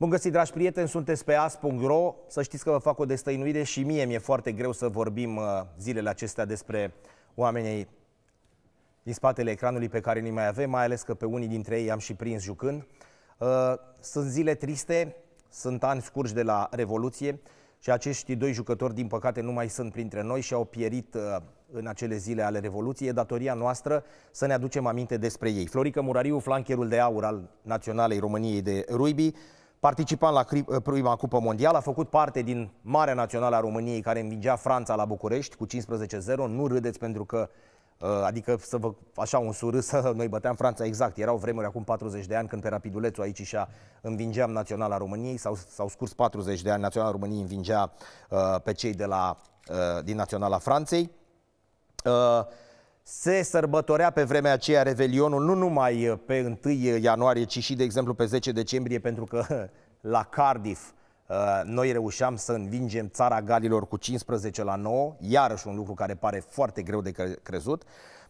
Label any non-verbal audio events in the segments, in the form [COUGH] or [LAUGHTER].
Bun găsit, dragi prieteni, sunteți pe as.ro. Să știți că vă fac o destăinuire și mie mi-e foarte greu să vorbim uh, zilele acestea despre oamenii din spatele ecranului pe care ni mai avem, mai ales că pe unii dintre ei am și prins jucând. Uh, sunt zile triste, sunt ani scurși de la Revoluție și acești doi jucători, din păcate, nu mai sunt printre noi și au pierit uh, în acele zile ale Revoluției. datoria noastră să ne aducem aminte despre ei. Florica Murariu, flancherul de aur al Naționalei României de Ruibii, Participant la eh, prima Cupă Mondială, a făcut parte din Marea Națională a României care învingea Franța la București cu 15-0. Nu râdeți pentru că, eh, adică să vă, așa un surâs, [LAUGHS] să noi băteam Franța exact. Erau vremuri acum 40 de ani când pe Rapidulețul aici și-a învingeam Naționala României. S-au, s-au scurs 40 de ani, Naționala României învingea uh, pe cei de la, uh, din Naționala Franței. Uh, se sărbătorea pe vremea aceea Revelionul nu numai uh, pe 1 uh, ianuarie, ci și, de exemplu, pe 10 decembrie, pentru că [LAUGHS] la Cardiff uh, noi reușeam să învingem țara Galilor cu 15 la 9, iarăși un lucru care pare foarte greu de crezut.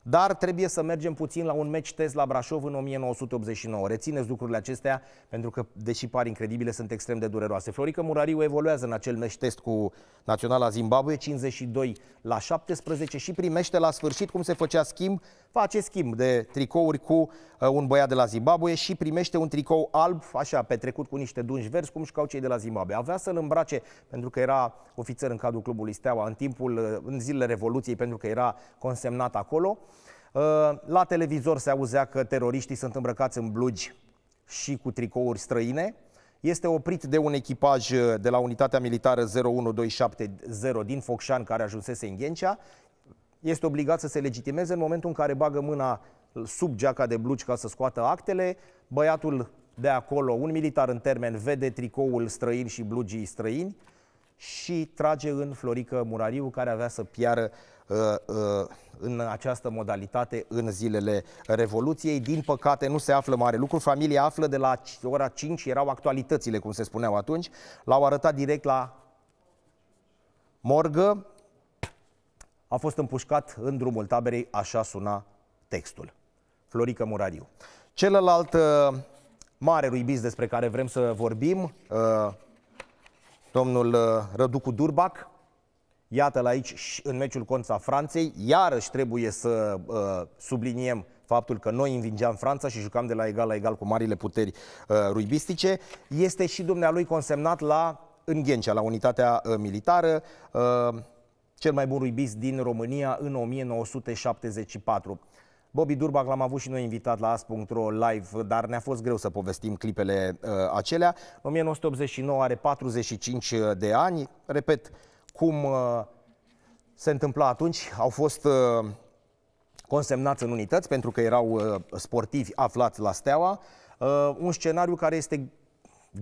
Dar trebuie să mergem puțin la un meci test la Brașov în 1989. Rețineți lucrurile acestea, pentru că, deși par incredibile, sunt extrem de dureroase. Florica Murariu evoluează în acel meci test cu Naționala Zimbabwe, 52 la 17 și primește la sfârșit cum se făcea schimb, face schimb de tricouri cu uh, un băiat de la Zimbabwe și primește un tricou alb, așa, petrecut cu niște dungi verzi, cum șcau cei de la Zimbabwe. Avea să-l îmbrace pentru că era ofițer în cadrul clubului Steaua în timpul, uh, în zilele Revoluției, pentru că era consemnat acolo. Uh, la televizor se auzea că teroriștii sunt îmbrăcați în blugi și cu tricouri străine. Este oprit de un echipaj uh, de la Unitatea Militară 01270 din Focșan, care ajunsese în Ghencea. Este obligat să se legitimeze în momentul în care bagă mâna sub geaca de blugi ca să scoată actele. Băiatul de acolo, un militar în termen, vede tricoul străin și blugii străini și trage în Florică Murariu, care avea să piară Uh, uh, în această modalitate în zilele Revoluției. Din păcate nu se află mare lucru. Familia află de la ora 5, erau actualitățile, cum se spuneau atunci. L-au arătat direct la morgă. A fost împușcat în drumul taberei, așa suna textul. Florica Murariu. Celălalt uh, mare ruibis despre care vrem să vorbim, domnul Răducu Durbac, Iată-l aici în meciul contra Franței. Iarăși trebuie să uh, subliniem faptul că noi învingeam Franța și jucam de la egal la egal cu marile puteri uh, ruibistice. Este și dumnealui consemnat la Înghencea, la unitatea uh, militară. Uh, cel mai bun ruibist din România în 1974. Bobby Durbac l-am avut și noi invitat la as.ro live, dar ne-a fost greu să povestim clipele uh, acelea. 1989 are 45 uh, de ani, repet, cum uh, se întâmpla atunci, au fost uh, consemnați în unități pentru că erau uh, sportivi aflați la Steaua, un scenariu care este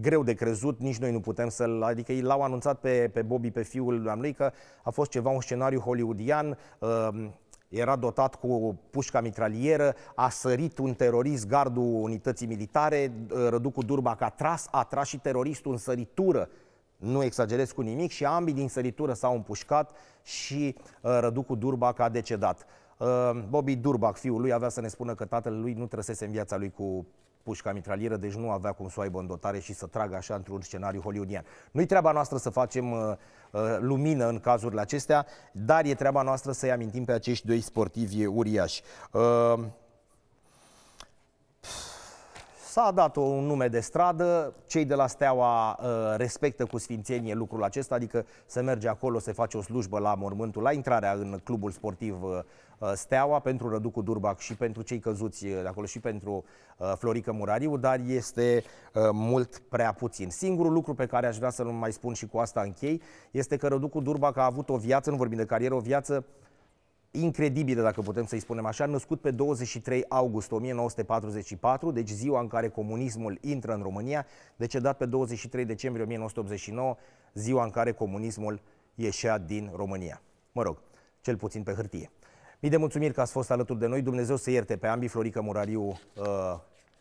greu de crezut, nici noi nu putem să-l... Adică l-au anunțat pe, pe Bobby, pe fiul lui, că a fost ceva un scenariu hollywoodian, era dotat cu pușca mitralieră, a sărit un terorist gardul unității militare, răducul Durbac a tras, a tras și teroristul în săritură nu exagerez cu nimic, și ambii din săritură s-au împușcat și uh, Răducu Durbac a decedat. Uh, Bobby Durbac, fiul lui, avea să ne spună că tatăl lui nu trăsese în viața lui cu pușca mitralieră, deci nu avea cum să o aibă în dotare și să tragă așa într-un scenariu hollywoodian. Nu-i treaba noastră să facem uh, uh lumină în cazurile acestea, dar e treaba noastră să-i amintim pe acești doi sportivi uriași. Uh, S-a dat un nume de stradă, cei de la Steaua uh, respectă cu sfințenie lucrul acesta, adică se merge acolo, se face o slujbă la mormântul, la intrarea în clubul sportiv uh, uh, Steaua pentru Răducu Durbac și pentru cei căzuți de acolo și pentru Florică Murariu, dar este mult prea puțin. Singurul lucru pe care aș vrea să-l mai spun și cu asta închei este că Răducu Durbac a avut o viață, nu vorbim de carieră, o viață uh, incredibilă, dacă putem să-i spunem așa, născut pe 23 august 1944, deci ziua în care comunismul intră în România, decedat pe 23 decembrie 1989, ziua în care comunismul ieșea din România. Mă rog, cel puțin pe hârtie. Mii de mulțumiri că ați fost alături de noi. Dumnezeu să ierte pe ambii, Florica Murariu uh,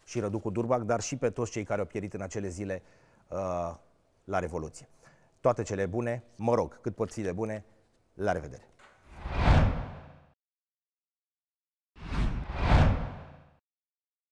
și Răducu Durbac, dar și pe toți cei care au pierit în acele zile uh, la Revoluție. Toate cele bune, mă rog, cât pot fi de bune, la revedere!